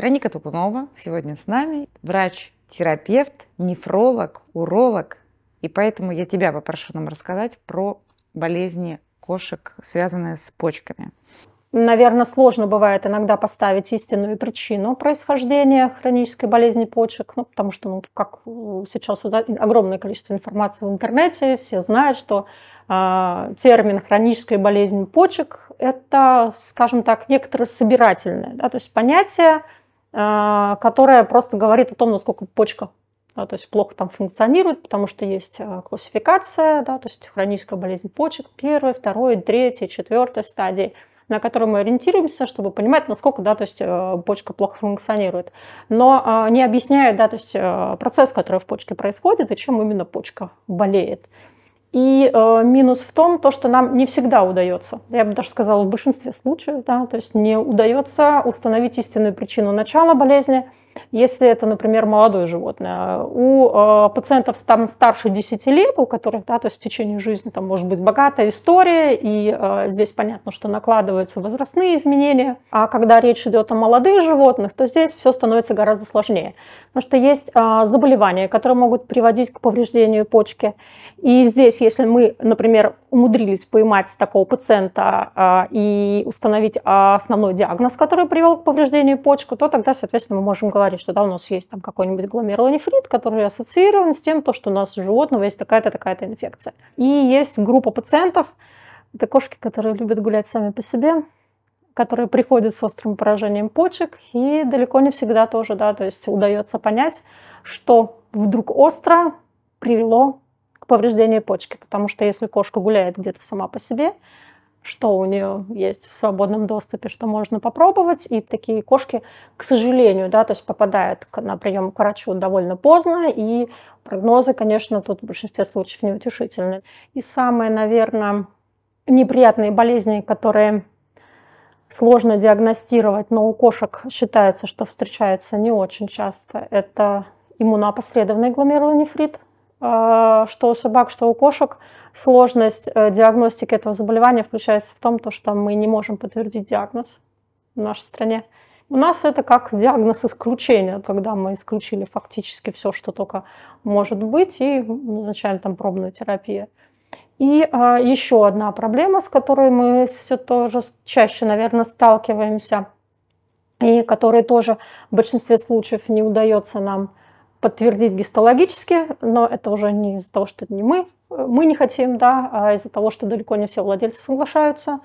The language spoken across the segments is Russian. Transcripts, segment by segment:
Вероника Тукунова сегодня с нами, врач-терапевт, нефролог, уролог. И поэтому я тебя попрошу нам рассказать про болезни кошек, связанные с почками. Наверное, сложно бывает иногда поставить истинную причину происхождения хронической болезни почек, ну, потому что, ну, как сейчас огромное количество информации в интернете, все знают, что э, термин хроническая болезнь почек это, скажем так, некоторое собирательное, да, то есть понятие, а, которая просто говорит о том, насколько почка да, то есть плохо там функционирует, потому что есть а, классификация, да, то есть хроническая болезнь почек, первой, второй, третьей, четвертой стадии, на которую мы ориентируемся, чтобы понимать, насколько да, то есть, э, почка плохо функционирует, но а, не объясняет, да, то есть, э, процесс, который в почке происходит и чем именно почка болеет. И э, минус в том, то, что нам не всегда удается, я бы даже сказала, в большинстве случаев, да, то есть не удается установить истинную причину начала болезни – если это, например, молодое животное. У э, пациентов там, старше 10 лет, у которых, да, то есть в течение жизни там может быть богатая история, и э, здесь понятно, что накладываются возрастные изменения. А когда речь идет о молодых животных, то здесь все становится гораздо сложнее. Потому что есть э, заболевания, которые могут приводить к повреждению почки. И здесь, если мы, например, умудрились поймать такого пациента э, и установить э, основной диагноз, который привел к повреждению почки, то тогда, соответственно, мы можем говорить говорить, что да, у нас есть там какой-нибудь гломерулонефрит, который ассоциирован с тем, то, что у нас у животного есть такая-то, такая-то инфекция. И есть группа пациентов, это кошки, которые любят гулять сами по себе, которые приходят с острым поражением почек, и далеко не всегда тоже, да, то есть удается понять, что вдруг остро привело к повреждению почки, потому что если кошка гуляет где-то сама по себе, что у нее есть в свободном доступе, что можно попробовать. И такие кошки, к сожалению, да, то есть попадают на прием к врачу довольно поздно, и прогнозы, конечно, тут в большинстве случаев неутешительны. И самые, наверное, неприятные болезни, которые сложно диагностировать, но у кошек считается, что встречаются не очень часто, это иммунопоследованный гломерулонефрит – Э, что у собак, что у кошек. Сложность э, диагностики этого заболевания включается в том, что мы не можем подтвердить диагноз в нашей стране. У нас это как диагноз исключения, когда мы исключили фактически все, что только может быть, и назначали там пробную терапию. И а, э, еще одна проблема, с которой мы все тоже чаще, наверное, сталкиваемся, и которой тоже в большинстве случаев не удается нам подтвердить гистологически, но это уже не из-за того, что это не мы, э, мы не хотим, да, а из-за того, что далеко не все владельцы соглашаются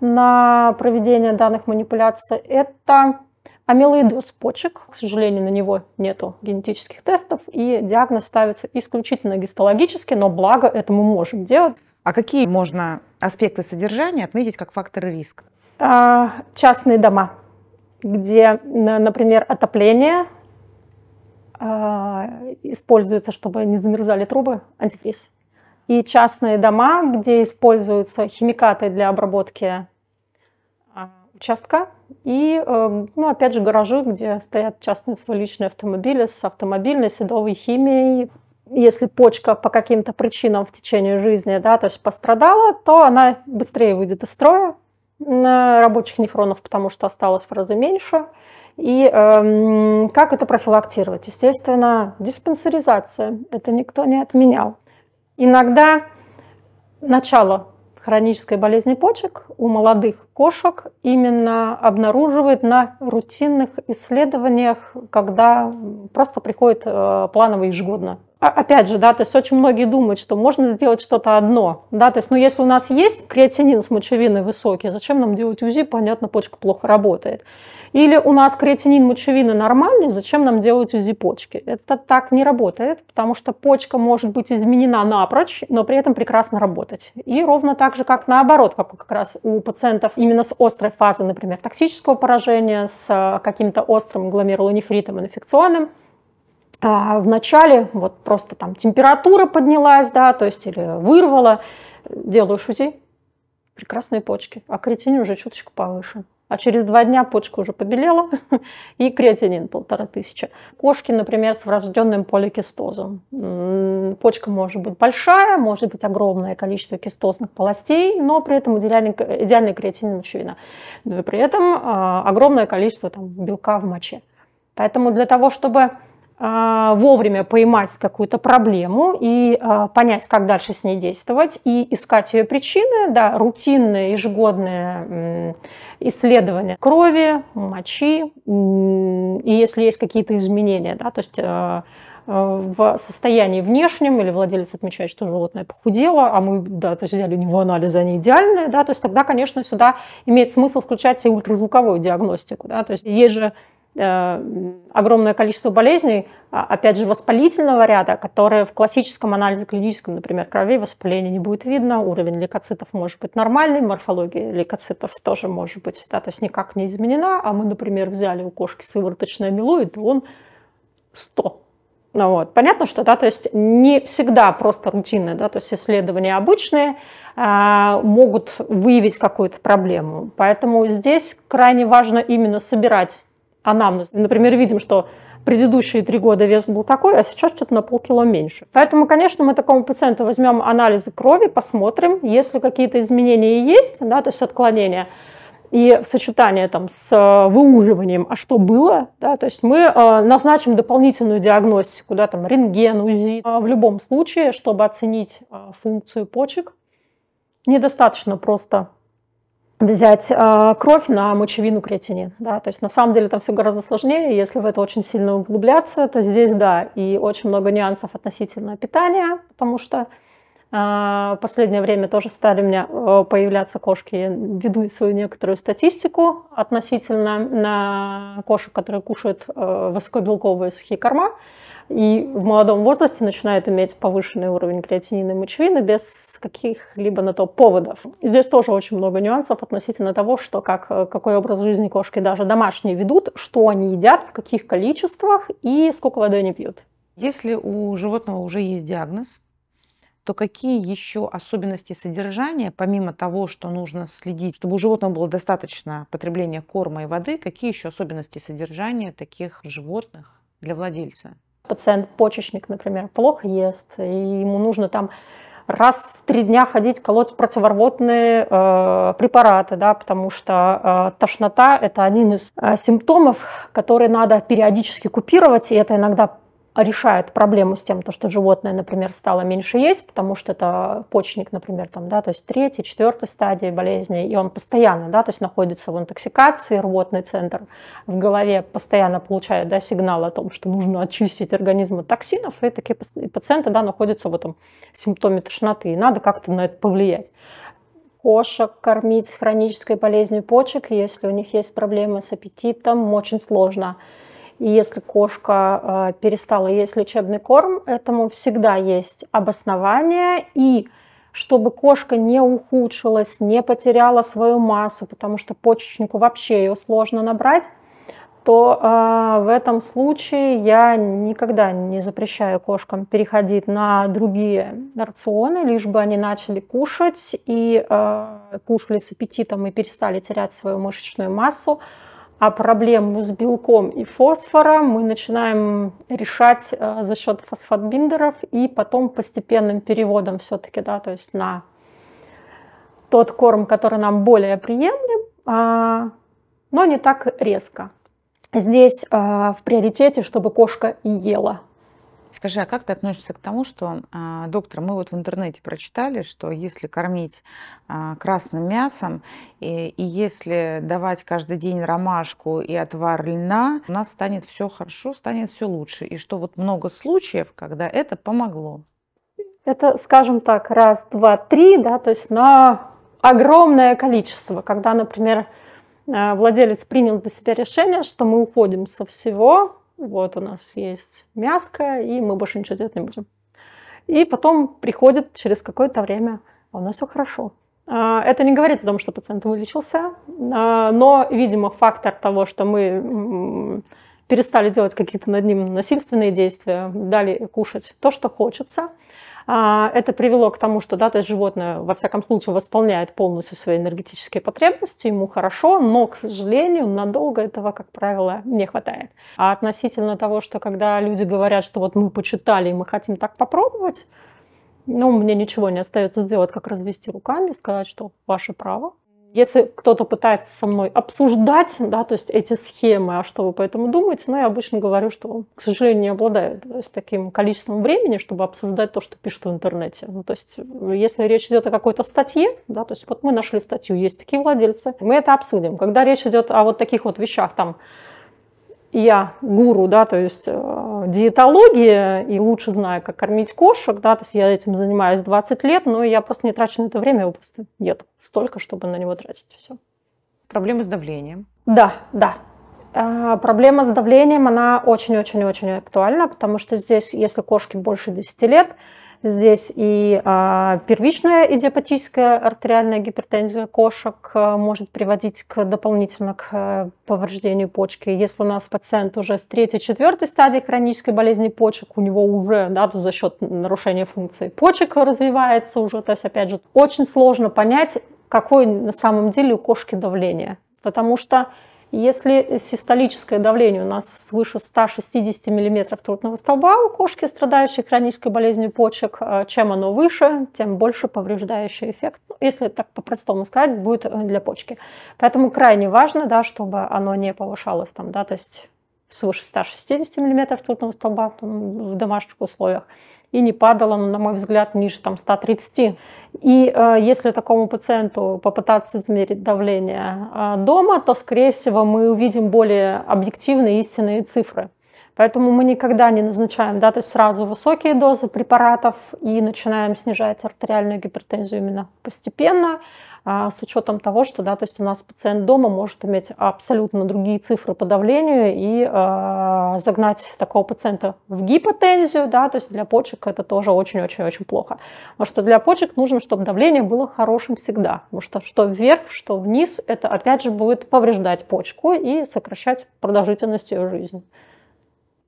на проведение данных манипуляций, это амилоидоз почек. К сожалению, на него нету генетических тестов, и диагноз ставится исключительно гистологически, но благо это мы можем делать. А какие можно аспекты содержания отметить как факторы риска? А, частные дома, где, например, отопление – Э, используется, чтобы не замерзали трубы, антифриз. И частные дома, где используются химикаты для обработки э, участка. И, э, ну, опять же, гаражи, где стоят частные свои автомобили с автомобильной, седовой химией. Если почка по каким-то причинам в течение жизни, да, то есть пострадала, то она быстрее выйдет из строя рабочих нефронов, потому что осталось в разы меньше – и э, как это профилактировать? Естественно, диспансеризация. Это никто не отменял. Иногда начало хронической болезни почек у молодых кошек именно обнаруживают на рутинных исследованиях, когда просто приходит э, планово ежегодно. А, опять же, да, то есть очень многие думают, что можно сделать что-то одно. Да, то есть, ну, если у нас есть креатинин с мочевиной высокий, зачем нам делать УЗИ, понятно, почка плохо работает. Или у нас креатинин мочевины нормальный, зачем нам делать УЗИ почки? Это так не работает, потому что почка может быть изменена напрочь, но при этом прекрасно работать. И ровно так же, как наоборот, как как раз у пациентов именно с острой фазой, например, токсического поражения, с э, каким-то острым гломерулонефритом инфекционным, а в начале вот просто там температура поднялась, да, то есть или вырвала, делаешь УЗИ, прекрасные почки, а кретин уже чуточку повыше а через два дня почка уже побелела, и креатинин полтора тысячи. Кошки, например, с врожденным поликистозом. Почка может быть большая, может быть огромное количество кистозных полостей, но при этом идеальный, идеальный креатинин очевидно. Но и при этом а, огромное количество там, белка в моче. Поэтому для того, чтобы а, вовремя поймать какую-то проблему и а, понять, как дальше с ней действовать, и искать ее причины, да, рутинные, ежегодные исследования крови, мочи, и если есть какие-то изменения, да, то есть а, в состоянии внешнем, или владелец отмечает, что животное похудело, а мы, да, то есть взяли у него анализы, они идеальные, да, то есть тогда, конечно, сюда имеет смысл включать и ультразвуковую диагностику, да, то есть есть же Э, огромное количество болезней, а, опять же, воспалительного ряда, которые в классическом анализе клиническом, например, крови воспаления не будет видно, уровень лейкоцитов может быть нормальный, морфология лейкоцитов тоже может быть, да, то есть никак не изменена, а мы, например, взяли у кошки сывороточный амилоид, и он 100. Ну, вот. Понятно, что да, то есть не всегда просто рутинные, да, то есть исследования обычные э, могут выявить какую-то проблему. Поэтому здесь крайне важно именно собирать анамнез. Например, видим, что предыдущие три года вес был такой, а сейчас что-то на полкило меньше. Поэтому, конечно, мы такому пациенту возьмем анализы крови, посмотрим, если какие-то изменения есть, да, то есть отклонения, и в сочетании там, с э, выуживанием, а что было, да, то есть мы э, назначим дополнительную диагностику, да, там, рентген, УЗИ, а в любом случае, чтобы оценить э, функцию почек. Недостаточно просто взять а, кровь на мочевину креатинин. Да? То есть на самом деле там все гораздо сложнее, если в это очень сильно углубляться, то здесь да, и очень много нюансов относительно питания, потому что э, последнее время тоже стали у меня э, появляться кошки, я веду свою некоторую статистику относительно на кошек, которые кушают э, высокобелковые сухие корма, и в молодом возрасте начинает иметь повышенный уровень креатинина и мочевины без каких-либо на то поводов. Здесь тоже очень много нюансов относительно того, что как, э, какой образ жизни кошки даже домашние ведут, что они едят, в каких количествах и сколько воды они пьют. Если у животного уже есть диагноз, то какие еще особенности содержания, помимо того, что нужно следить, чтобы у животного было достаточно потребления корма и воды, какие еще особенности содержания таких животных для владельца? пациент почечник, например, плохо ест, и ему нужно там раз в три дня ходить колоть противорвотные э, препараты, да, потому что э, тошнота – это один из э, симптомов, который надо периодически купировать, и это иногда решает проблему с тем, то, что животное, например, стало меньше есть, потому что это почник, например, там, да, то есть третья, четвертая стадия болезни, и он постоянно, да, то есть находится в интоксикации, рвотный центр в голове постоянно получает, да, сигнал о том, что нужно очистить организм от токсинов, и такие пациенты, да, находятся в этом симптоме тошноты, и надо как-то на это повлиять кошек кормить с хронической болезнью почек, если у них есть проблемы с аппетитом, очень сложно. И если кошка а, перестала есть лечебный корм, этому всегда есть обоснование. И чтобы кошка не ухудшилась, не потеряла свою массу, потому что почечнику вообще ее сложно набрать, то э, в этом случае я никогда не запрещаю кошкам переходить на другие рационы, лишь бы они начали кушать и э, кушали с аппетитом и перестали терять свою мышечную массу а проблему с белком и фосфором мы начинаем решать э, за счет фосфатбиндеров и потом постепенным переводом все-таки, да, то есть на тот корм, который нам более приемлем, а, но не так резко. Здесь а, в приоритете, чтобы кошка ела, Скажи, а как ты относишься к тому, что, а, доктор, мы вот в интернете прочитали, что если кормить а, красным мясом и, и если давать каждый день ромашку и отвар льна, у нас станет все хорошо, станет все лучше, и что вот много случаев, когда это помогло. Это, скажем так, раз, два, три, да, то есть на огромное количество, когда, например, а, владелец принял для себя решение, что мы уходим со всего, вот у нас есть мяско, и мы больше ничего делать не будем. И потом приходит через какое-то время, а у нас все хорошо. А, это не говорит о том, что пациент вылечился, а, но, видимо, фактор того, что мы перестали делать какие-то над ним насильственные действия, дали кушать то, что хочется – а, это привело к тому, что да, то есть животное, во всяком случае, восполняет полностью свои энергетические потребности, ему хорошо, но, к сожалению, надолго этого, как правило, не хватает. А относительно того, что когда люди говорят, что вот мы почитали и мы хотим так попробовать, ну, мне ничего не остается сделать, как развести руками, сказать, что ваше право, если кто-то пытается со мной обсуждать, да, то есть эти схемы, а что вы по этому думаете, ну, я обычно говорю, что, к сожалению, не обладаю то есть, таким количеством времени, чтобы обсуждать то, что пишут в интернете. Ну, то есть, э, если речь идет о какой-то статье, да, то есть, вот мы нашли статью, есть такие владельцы, мы это обсудим. Когда речь идет о вот таких вот вещах, там, я гуру, да, то есть э, диетология, и лучше знаю, как кормить кошек, да, то есть я этим занимаюсь 20 лет, но я просто не трачу на это время, его просто нет столько, чтобы на него тратить все. Проблемы с давлением? Да, да. А, проблема с давлением, она очень-очень-очень актуальна, потому что здесь, если кошки больше 10 лет, Здесь и а, первичная идиопатическая артериальная гипертензия кошек э, может приводить к дополнительно к э, повреждению почки. Если у нас пациент уже с третьей, четвертой стадии хронической болезни почек, у него уже да, то за счет нарушения функции почек развивается уже, то есть опять же очень сложно понять, какое на самом деле у кошки давление. Потому что если систолическое давление у нас свыше 160 мм трубного столба у кошки, страдающей хронической болезнью почек, э, чем оно выше, тем больше повреждающий эффект. Ну, если так по-простому сказать, будет э, для почки. Поэтому крайне важно, да, чтобы оно не повышалось там, да, то есть свыше 160 мм трубного столба в домашних условиях и не падала, ну, на мой взгляд, ниже там, 130. И э, если такому пациенту попытаться измерить давление э, дома, то, скорее всего, мы увидим более объективные истинные цифры. Поэтому мы никогда не назначаем да, то есть сразу высокие дозы препаратов и начинаем снижать артериальную гипертензию именно постепенно. А, с учетом того, что да, то есть у нас пациент дома может иметь абсолютно другие цифры по давлению и а, загнать такого пациента в гипотензию, да, то есть для почек это тоже очень-очень-очень плохо. Потому что для почек нужно, чтобы давление было хорошим всегда, потому что что вверх, что вниз, это опять же будет повреждать почку и сокращать продолжительность ее жизни.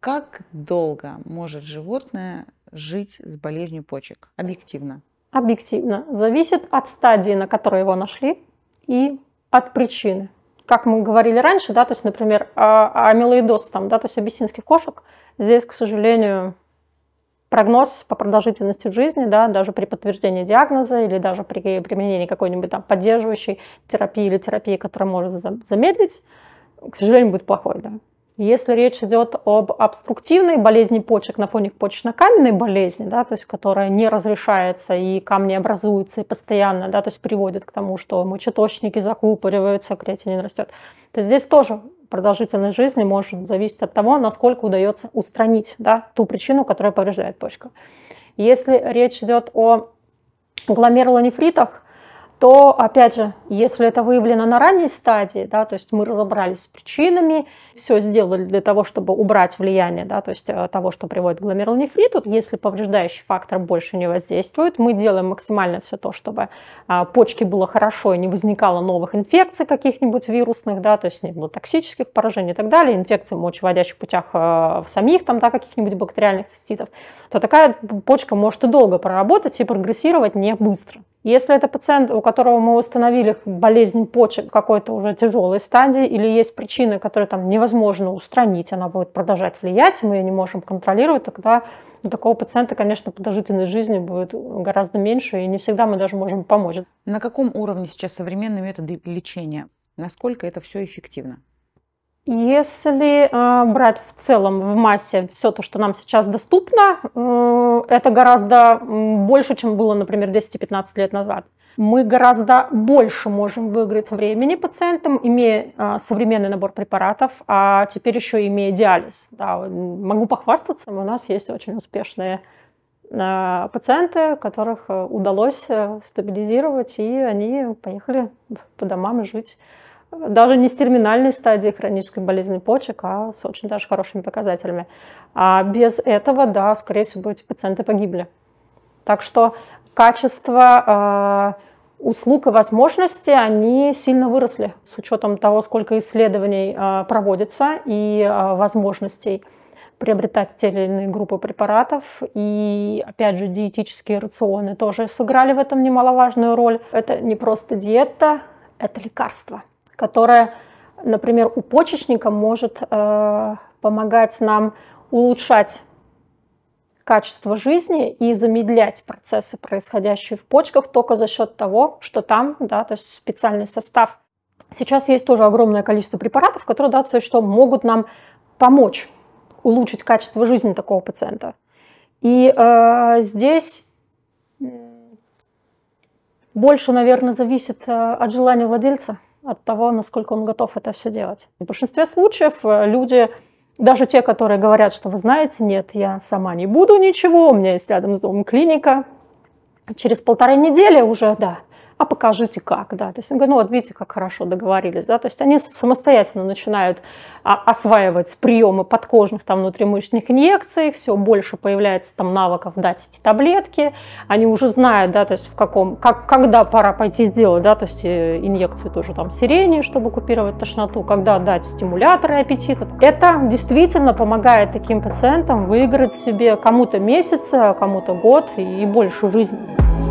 Как долго может животное жить с болезнью почек? Объективно объективно зависит от стадии, на которой его нашли, и от причины. Как мы говорили раньше, да, то есть, например, а, а амилоидоз, там, да, то есть абиссинских кошек, здесь, к сожалению, прогноз по продолжительности жизни, да, даже при подтверждении диагноза или даже при применении какой-нибудь там поддерживающей терапии или терапии, которая может замедлить, к сожалению, будет плохой, да. Если речь идет об обструктивной болезни почек на фоне почечно-каменной болезни, да, то есть которая не разрешается и камни образуются и постоянно, да, то есть приводит к тому, что мочеточники закупориваются, креатинин растет, то здесь тоже продолжительность жизни может зависеть от того, насколько удается устранить да, ту причину, которая повреждает почку. Если речь идет о гломерулонефритах, то, опять же, если это выявлено на ранней стадии, да, то есть мы разобрались с причинами, все сделали для того, чтобы убрать влияние, да, то есть э, того, что приводит к гломерулонефриту, если повреждающий фактор больше не воздействует, мы делаем максимально все то, чтобы а, почки было хорошо и не возникало новых инфекций каких-нибудь вирусных, да, то есть не было токсических поражений и так далее, инфекций в мочеводящих путях э, в самих там, да, каких-нибудь бактериальных циститов, то такая почка может и долго проработать и прогрессировать не быстро. Если это пациент, у которого мы установили болезнь почек какой-то уже тяжелой стадии, или есть причины, которые там невозможно устранить, она будет продолжать влиять, мы ее не можем контролировать, тогда у такого пациента, конечно, продолжительность жизни будет гораздо меньше, и не всегда мы даже можем помочь. На каком уровне сейчас современные методы лечения? Насколько это все эффективно? Если э, брать в целом в массе все то, что нам сейчас доступно, э, это гораздо больше, чем было, например, 10-15 лет назад. Мы гораздо больше можем выиграть времени пациентам, имея э, современный набор препаратов, а теперь еще имея диализ. Да, могу похвастаться, у нас есть очень успешные э, пациенты, которых э, удалось э, стабилизировать, и они поехали по домам жить даже не с терминальной стадии хронической болезни почек, а с очень даже хорошими показателями. А без этого, да, скорее всего, эти пациенты погибли. Так что качество э, услуг и возможности, они сильно выросли с учетом того, сколько исследований э, проводится и э, возможностей приобретать те или иные группы препаратов. И, опять же, диетические рационы тоже сыграли в этом немаловажную роль. Это не просто диета, это лекарство которая, например, у почечника может э, помогать нам улучшать качество жизни и замедлять процессы, происходящие в почках, только за счет того, что там, да, то есть специальный состав. Сейчас есть тоже огромное количество препаратов, которые, да, все что могут нам помочь улучшить качество жизни такого пациента. И э, здесь больше, наверное, зависит э, от желания владельца от того, насколько он готов это все делать. В большинстве случаев э, люди, даже те, которые говорят, что вы знаете, нет, я сама не буду ничего, у меня есть рядом с домом клиника, через полторы недели уже, да, а покажите как, да. То есть, я говорю, ну вот видите, как хорошо договорились, да. То есть они самостоятельно начинают а, осваивать приемы подкожных там внутримышечных инъекций, все больше появляется там навыков дать эти таблетки, они уже знают, да, то есть в каком, как, когда пора пойти сделать, да, то есть э, инъекцию тоже там сирени, чтобы купировать тошноту, когда дать стимуляторы аппетита. Это действительно помогает таким пациентам выиграть себе кому-то месяц, а кому-то год и больше жизни.